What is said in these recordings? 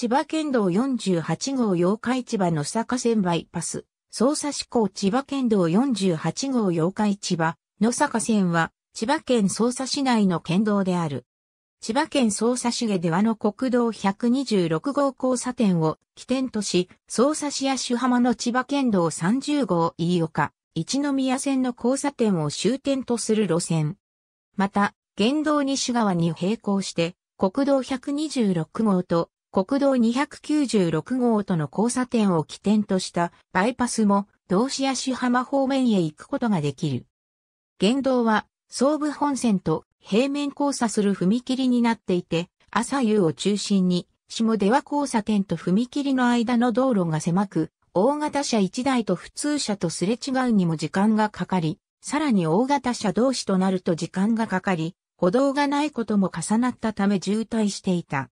千葉県道48号八日市場の坂線バイパス、匝瑳市港千葉県道48号八日市場野坂線は、千葉県匝瑳市内の県道である。千葉県匝瑳市下ではの国道126号交差点を起点とし、匝瑳市主浜の千葉県道30号飯岡、一宮線の交差点を終点とする路線。また、県道西側に並行して、国道126号と国道296号との交差点を起点としたバイパスも同志や市浜方面へ行くことができる。現道は総武本線と平面交差する踏切になっていて、朝夕を中心に下出は交差点と踏切の間の道路が狭く、大型車1台と普通車とすれ違うにも時間がかかり、さらに大型車同士となると時間がかかり、歩道がないことも重なったため渋滞していた。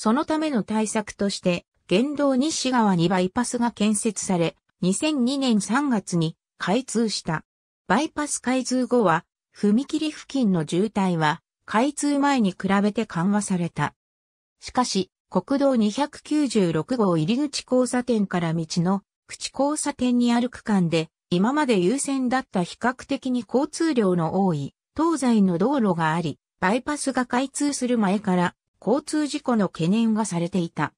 そのための対策として、原道西側にバイパスが建設され、2002年3月に開通した。バイパス開通後は、踏切付近の渋滞は、開通前に比べて緩和された。しかし、国道296号入り口交差点から道の口交差点にある区間で、今まで優先だった比較的に交通量の多い東西の道路があり、バイパスが開通する前から交通事故の懸念がされていた。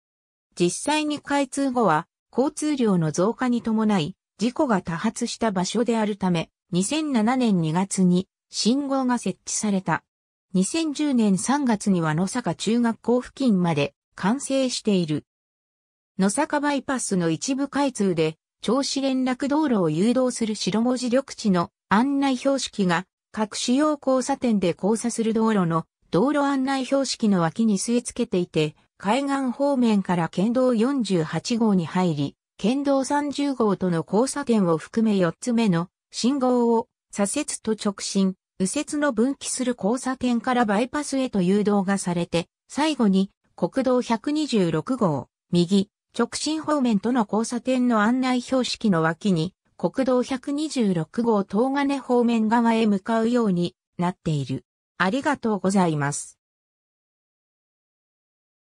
実際に開通後は、交通量の増加に伴い、事故が多発した場所であるため、2007年2月に信号が設置された。2010年3月には野坂中学校付近まで完成している。野坂バイパスの一部開通で、調子連絡道路を誘導する白文字緑地の案内標識が、各主要交差点で交差する道路の道路案内標識の脇に据え付けていて、海岸方面から県道48号に入り、県道30号との交差点を含め4つ目の信号を左折と直進、右折の分岐する交差点からバイパスへと誘導がされて、最後に国道126号、右、直進方面との交差点の案内標識の脇に、国道126号東金方面側へ向かうようになっている。ありがとうございます。